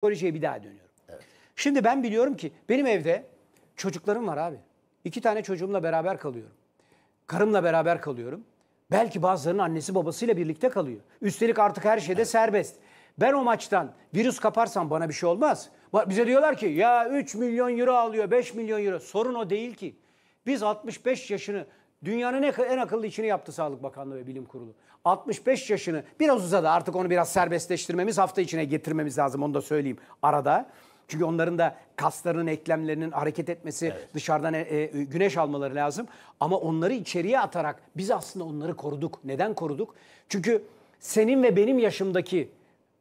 psikolojiye bir daha dönüyorum. Evet. Şimdi ben biliyorum ki benim evde çocuklarım var abi. İki tane çocuğumla beraber kalıyorum. Karımla beraber kalıyorum. Belki bazılarının annesi babasıyla birlikte kalıyor. Üstelik artık her şeyde evet. serbest. Ben o maçtan virüs kaparsam bana bir şey olmaz. Bize diyorlar ki ya 3 milyon euro alıyor 5 milyon euro. Sorun o değil ki. Biz 65 yaşını Dünyanın en akıllı içini yaptı Sağlık Bakanlığı ve Bilim Kurulu. 65 yaşını biraz uzadı artık onu biraz serbestleştirmemiz hafta içine getirmemiz lazım onu da söyleyeyim arada. Çünkü onların da kaslarının, eklemlerinin hareket etmesi, evet. dışarıdan e, e güneş almaları lazım. Ama onları içeriye atarak biz aslında onları koruduk. Neden koruduk? Çünkü senin ve benim yaşımdaki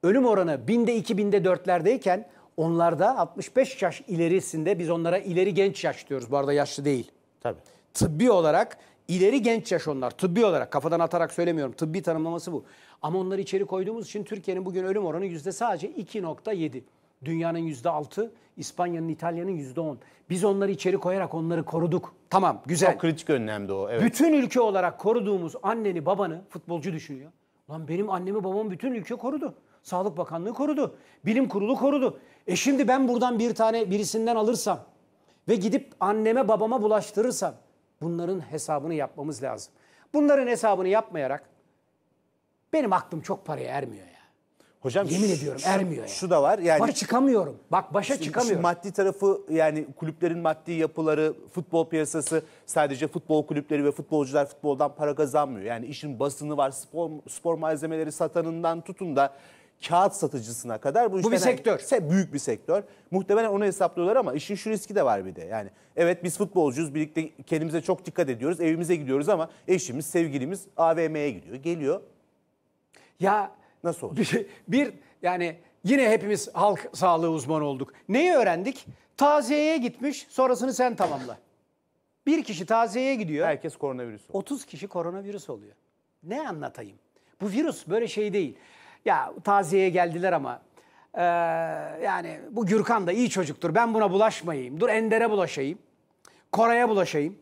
ölüm oranı binde iki, binde dörtlerdeyken onlarda 65 yaş ilerisinde biz onlara ileri genç yaş diyoruz. Bu arada yaşlı değil. Tabii tıbbi olarak ileri genç yaş onlar. Tıbbi olarak kafadan atarak söylemiyorum. Tıbbi tanımlaması bu. Ama onları içeri koyduğumuz için Türkiye'nin bugün ölüm oranı yüzde sadece 2.7. Dünyanın yüzde 6, İspanya'nın, İtalya'nın yüzde 10. Biz onları içeri koyarak onları koruduk. Tamam güzel. Çok kritik önlemdi o. Evet. Bütün ülke olarak koruduğumuz anneni babanı futbolcu düşünüyor. Lan benim annemi babamı bütün ülke korudu. Sağlık Bakanlığı korudu. Bilim Kurulu korudu. E şimdi ben buradan bir tane birisinden alırsam ve gidip anneme babama bulaştırırsam Bunların hesabını yapmamız lazım. Bunların hesabını yapmayarak benim aklım çok paraya ermiyor ya. Hocam yemin şu, ediyorum ermiyor şu, ya. Şu da var yani. Başa çıkamıyorum. Bak başa şu, çıkamıyorum. Şu maddi tarafı yani kulüplerin maddi yapıları, futbol piyasası sadece futbol kulüpleri ve futbolcular futboldan para kazanmıyor. Yani işin basını var, spor, spor malzemeleri satanından tutun da kağıt satıcısına kadar bu, bu bir sektör. Se büyük bir sektör. Muhtemelen onu hesaplıyorlar ama işin şu riski de var bir de. Yani evet biz futbolcuyuz. Birlikte kendimize çok dikkat ediyoruz. Evimize gidiyoruz ama eşimiz, sevgilimiz AVM'ye gidiyor. Geliyor. Ya nasıl olur? Bir, bir yani yine hepimiz halk sağlığı uzmanı olduk. Neyi öğrendik? Taziyeye gitmiş. Sonrasını sen tamamla. Bir kişi taziyeye gidiyor. Herkes koronavirüs oluyor. 30 kişi koronavirüs oluyor. Ne anlatayım? Bu virüs böyle şey değil. Ya taziyeye geldiler ama e, yani bu Gürkan da iyi çocuktur. Ben buna bulaşmayayım. Dur Ender'e bulaşayım. Kore'ye bulaşayım.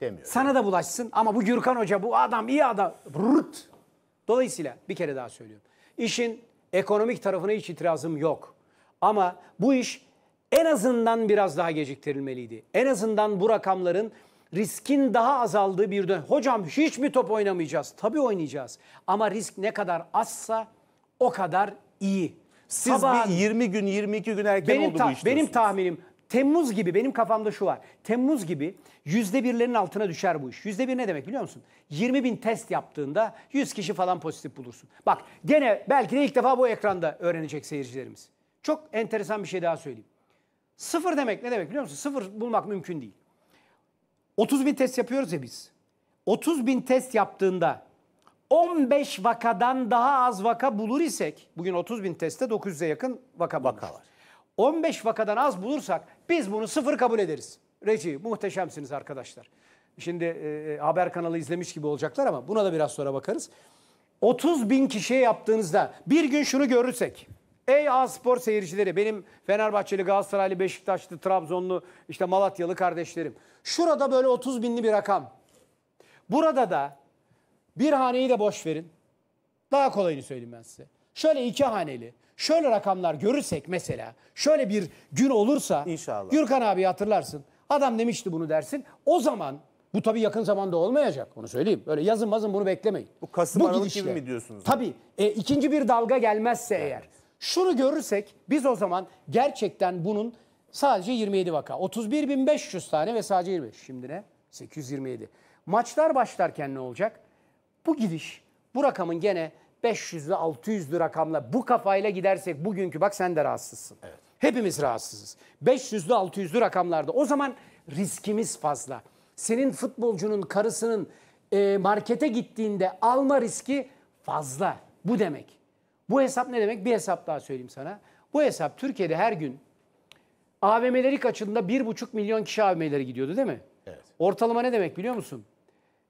Demiyor. Sana da bulaşsın ama bu Gürkan Hoca bu adam iyi adam. Rırt. Dolayısıyla bir kere daha söylüyorum. İşin ekonomik tarafına hiç itirazım yok. Ama bu iş en azından biraz daha geciktirilmeliydi. En azından bu rakamların riskin daha azaldığı bir dönem. Hocam hiç mi top oynamayacağız? Tabii oynayacağız. Ama risk ne kadar azsa o kadar iyi. Siz Sabahın, bir 20 gün 22 gün erken benim oldu bu iş. Benim tahminim Temmuz gibi benim kafamda şu var. Temmuz gibi yüzde birlerin altına düşer bu iş. Yüzde bir ne demek biliyor musun? 20 bin test yaptığında 100 kişi falan pozitif bulursun. Bak gene belki de ilk defa bu ekranda öğrenecek seyircilerimiz. Çok enteresan bir şey daha söyleyeyim. Sıfır demek ne demek biliyor musun? Sıfır bulmak mümkün değil. 30 bin test yapıyoruz ya biz. 30 bin test yaptığında 15 vakadan daha az vaka bulur isek, bugün 30 bin testte 900'e yakın vaka, bulur. vaka var. 15 vakadan az bulursak biz bunu sıfır kabul ederiz. Reci muhteşemsiniz arkadaşlar. Şimdi e, e, haber kanalı izlemiş gibi olacaklar ama buna da biraz sonra bakarız. 30 bin kişiye yaptığınızda bir gün şunu görürsek Ey A Spor seyircileri benim Fenerbahçeli, Galatasaraylı, Beşiktaşlı, Trabzonlu, işte Malatyalı kardeşlerim. Şurada böyle 30 binli bir rakam. Burada da bir haneyi de boş verin. Daha kolayını söyleyeyim ben size. Şöyle iki haneli, şöyle rakamlar görürsek mesela, şöyle bir gün olursa. İnşallah. Gürkan abi hatırlarsın. Adam demişti bunu dersin. O zaman bu tabii yakın zamanda olmayacak. Onu söyleyeyim. Böyle yazın mazın bunu beklemeyin. Bu Kasım bu Aralık gibi mi diyorsunuz? Tabii. E, ikinci bir dalga gelmezse yani. eğer. Şunu görürsek biz o zaman gerçekten bunun sadece 27 vaka. 31.500 tane ve sadece 20. Şimdi ne? 827. Maçlar başlarken ne olacak? Bu gidiş, bu rakamın gene 500'lü 600'lü rakamla bu kafayla gidersek bugünkü bak sen de rahatsızsın. Evet. Hepimiz rahatsızız. 500'lü 600'lü rakamlarda. O zaman riskimiz fazla. Senin futbolcunun karısının e, markete gittiğinde alma riski fazla. Bu demek. Bu hesap ne demek? Bir hesap daha söyleyeyim sana. Bu hesap Türkiye'de her gün AVM'leri kaçında 1,5 milyon kişi AVM'lere gidiyordu değil mi? Evet. Ortalama ne demek biliyor musun?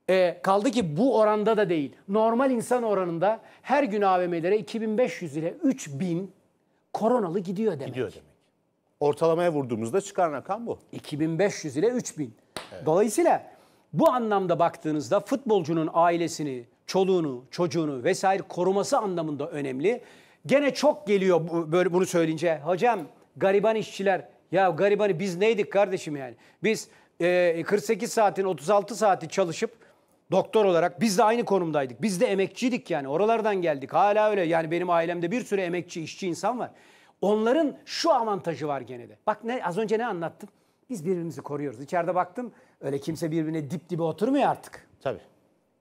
E, kaldı ki bu oranda da değil. Normal insan oranında her gün AVM'lere 2500 ile 3000 koronalı gidiyor demek. Gidiyor demek. Ortalamaya vurduğumuzda çıkan rakam bu. 2500 ile 3000. Evet. Dolayısıyla bu anlamda baktığınızda futbolcunun ailesini, çoluğunu, çocuğunu vesaire koruması anlamında önemli. Gene çok geliyor böyle bunu söyleyince. Hocam gariban işçiler ya garibanı biz neydik kardeşim yani? Biz e, 48 saatin 36 saati çalışıp doktor olarak biz de aynı konumdaydık. Biz de emekçiydik yani oralardan geldik. Hala öyle yani benim ailemde bir sürü emekçi, işçi insan var. Onların şu avantajı var gene de. Bak ne, az önce ne anlattım? Biz birbirimizi koruyoruz. İçeride baktım öyle kimse birbirine dip dibe oturmuyor artık. Tabii.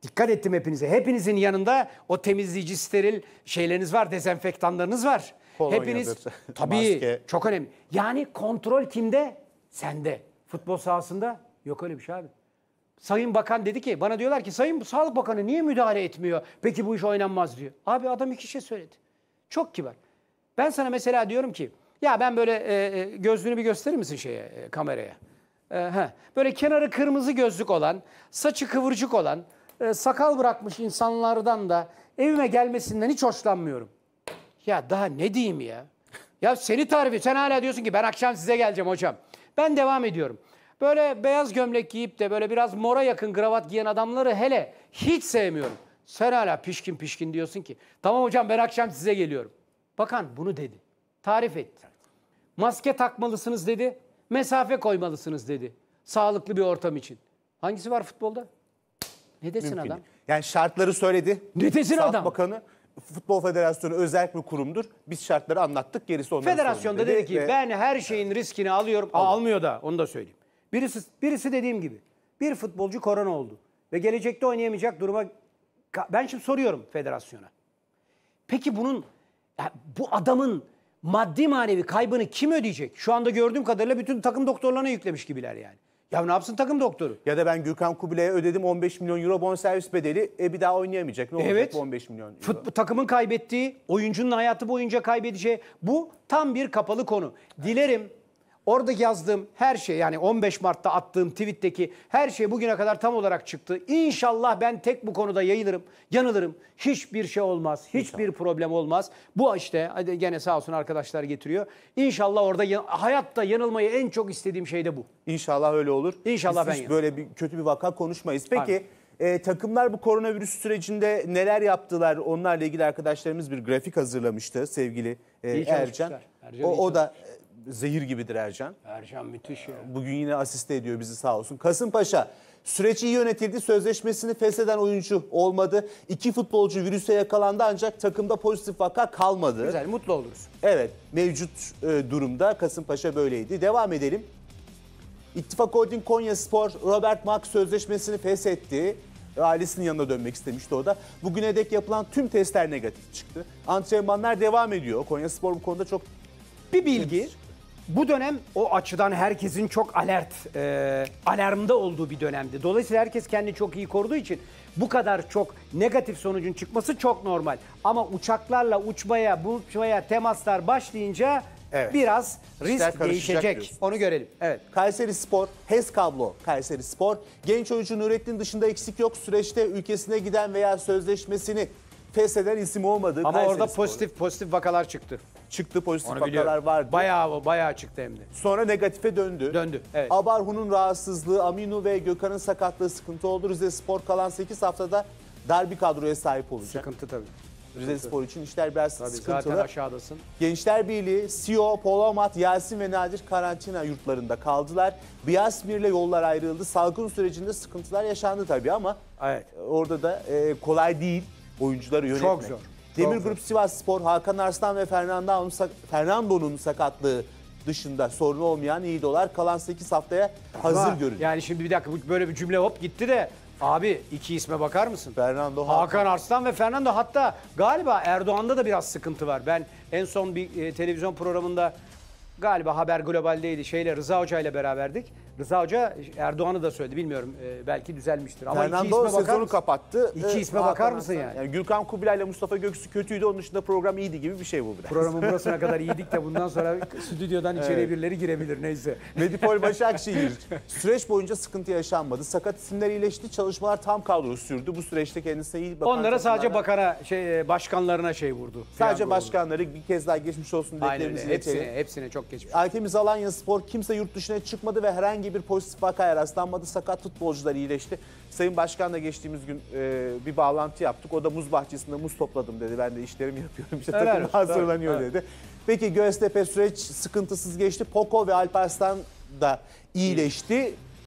Dikkat ettim hepinize. Hepinizin yanında o temizleyici steril şeyleriniz var, dezenfektanlarınız var. Kolonyadır, Hepiniz tabii maske. çok önemli. Yani kontrol kimde? Sende. Futbol sahasında yok öyle bir şey abi. Sayın Bakan dedi ki bana diyorlar ki Sayın Sağlık Bakanı niye müdahale etmiyor? Peki bu iş oynanmaz diyor. Abi adam iki şey söyledi. Çok kibar. Ben sana mesela diyorum ki ya ben böyle e, e gözlüğünü bir gösterir misin şeye e, kameraya? E, he. Böyle kenarı kırmızı gözlük olan, saçı kıvırcık olan, e, sakal bırakmış insanlardan da evime gelmesinden hiç hoşlanmıyorum. Ya daha ne diyeyim ya? Ya seni tarif et. Sen hala diyorsun ki ben akşam size geleceğim hocam. Ben devam ediyorum. Böyle beyaz gömlek giyip de böyle biraz mora yakın kravat giyen adamları hele hiç sevmiyorum. Sen hala pişkin pişkin diyorsun ki tamam hocam ben akşam size geliyorum. Bakan bunu dedi. Tarif etti. Maske takmalısınız dedi. Mesafe koymalısınız dedi. Sağlıklı bir ortam için. Hangisi var futbolda? Ne desin adam? Değil. Yani şartları söyledi. Ne desin Sağlık adam? Bakanı Futbol Federasyonu özel bir kurumdur. Biz şartları anlattık gerisi onların Federasyonda dedi, dedi ki ve... ben her şeyin riskini alıyorum. Aa, almıyor da onu da söyleyeyim. Birisi, birisi dediğim gibi bir futbolcu korona oldu ve gelecekte oynayamayacak duruma ben şimdi soruyorum federasyona. Peki bunun bu adamın maddi manevi kaybını kim ödeyecek? Şu anda gördüğüm kadarıyla bütün takım doktorlarına yüklemiş gibiler yani. Ya ne yapsın takım doktoru? Ya da ben Gürkan Kubilay'a ödedim 15 milyon euro bonservis bedeli. E bir daha oynayamayacak. Ne olacak evet. bu 15 milyon euro? Futbol, takımın kaybettiği, oyuncunun hayatı boyunca kaybedeceği. Bu tam bir kapalı konu. Dilerim Orada yazdığım her şey yani 15 Mart'ta attığım tweet'teki her şey bugüne kadar tam olarak çıktı. İnşallah ben tek bu konuda yayılırım, yanılırım. Hiçbir şey olmaz, hiçbir İnşallah. problem olmaz. Bu işte hadi gene sağ olsun arkadaşlar getiriyor. İnşallah orada hayatta yanılmayı en çok istediğim şey de bu. İnşallah öyle olur. İnşallah Biz ben hiç böyle bir kötü bir vaka konuşmayız. Peki E, takımlar bu koronavirüs sürecinde neler yaptılar? Onlarla ilgili arkadaşlarımız bir grafik hazırlamıştı sevgili e, Ercan. Ercan. O, o da zehir gibidir Ercan. Ercan müthiş ya. Bugün yine asiste ediyor bizi sağ olsun. Kasımpaşa süreç iyi yönetildi. Sözleşmesini fesheden oyuncu olmadı. İki futbolcu virüse yakalandı ancak takımda pozitif vaka kalmadı. Güzel mutlu oluruz. Evet mevcut e, durumda Kasımpaşa böyleydi. Devam edelim. İttifak Holding Konya Spor Robert Mack sözleşmesini feshetti. E, ailesinin yanına dönmek istemişti o da. Bugüne dek yapılan tüm testler negatif çıktı. Antrenmanlar devam ediyor. Konya Spor bu konuda çok bir bilgi bu dönem o açıdan herkesin çok alert, e, alarmda olduğu bir dönemdi. Dolayısıyla herkes kendini çok iyi koruduğu için bu kadar çok negatif sonucun çıkması çok normal. Ama uçaklarla uçmaya, uçmaya temaslar başlayınca Evet. Biraz risk değişecek. Diyorsun. Onu görelim. Evet. Kayseri Spor, HES Kablo Kayseri Spor. Genç oyuncu Nurettin dışında eksik yok. Süreçte ülkesine giden veya sözleşmesini fesheden isim olmadı. Ama Kayseri orada Spor. pozitif pozitif vakalar çıktı çıktı pozitif Onu biliyorum. vakalar vardı. Bayağı bayağı çıktı hem de. Sonra negatife döndü. Döndü, evet. Abarhu'nun rahatsızlığı, Aminu ve Gökhan'ın sakatlığı sıkıntı oldu. Rize Spor kalan 8 haftada derbi kadroya sahip olacak. Sıkıntı tabii. Rize Spor için işler biraz Tabii sıkıntılı. zaten aşağıdasın. Gençler Birliği, CEO, Polomat, Yasin ve Nadir karantina yurtlarında kaldılar. ile yollar ayrıldı. Salgın sürecinde sıkıntılar yaşandı tabii ama Evet. orada da e, kolay değil oyuncuları yönetmek. Çok zor. Demir Grup Sivas Spor, Hakan Arslan ve Fernando'nun sakatlığı dışında sorunu olmayan iyi dolar kalan 8 haftaya hazır Ama görünüyor. Yani şimdi bir dakika böyle bir cümle hop gitti de abi iki isme bakar mısın? Fernando Hakan. Hakan Arslan ve Fernando hatta galiba Erdoğan'da da biraz sıkıntı var. Ben en son bir e, televizyon programında galiba Haber Global'deydi şeyle Rıza Hoca ile beraberdik. Rıza Hoca Erdoğan'ı da söyledi bilmiyorum e, belki düzelmiştir. Ama Fernando iki isme bakar sezonu mısın? kapattı. İki isme bakar mısın yani? yani Gülkan ile Mustafa Göksu kötüydü onun dışında program iyiydi gibi bir şey bu biraz. Programın burasına kadar iyiydik de bundan sonra stüdyodan içeriye Evet. birileri girebilir neyse. Medipol Başakşehir süreç boyunca sıkıntı yaşanmadı. Sakat isimler iyileşti. Çalışmalar tam kadro sürdü. Bu süreçte kendisine iyi bakan Onlara sadece takımlardan- bakana şey e, başkanlarına şey vurdu. Sadece Piyango vurdu. başkanları bir kez daha geçmiş olsun Aynen Hepsine, iletelim. hepsine çok geçmiş. Ertemiz Alanya Spor kimse yurt dışına çıkmadı ve herhangi Herhangi bir pozitif vakaya rastlanmadı. Sakat futbolcular iyileşti. Sayın başkanla geçtiğimiz gün e, bir bağlantı yaptık. O da muz bahçesinde muz topladım dedi. Ben de işlerimi yapıyorum. İşte takım hazırlanıyor evet. dedi. Peki Göztepe süreç sıkıntısız geçti. poco ve Alparslan da iyileşti.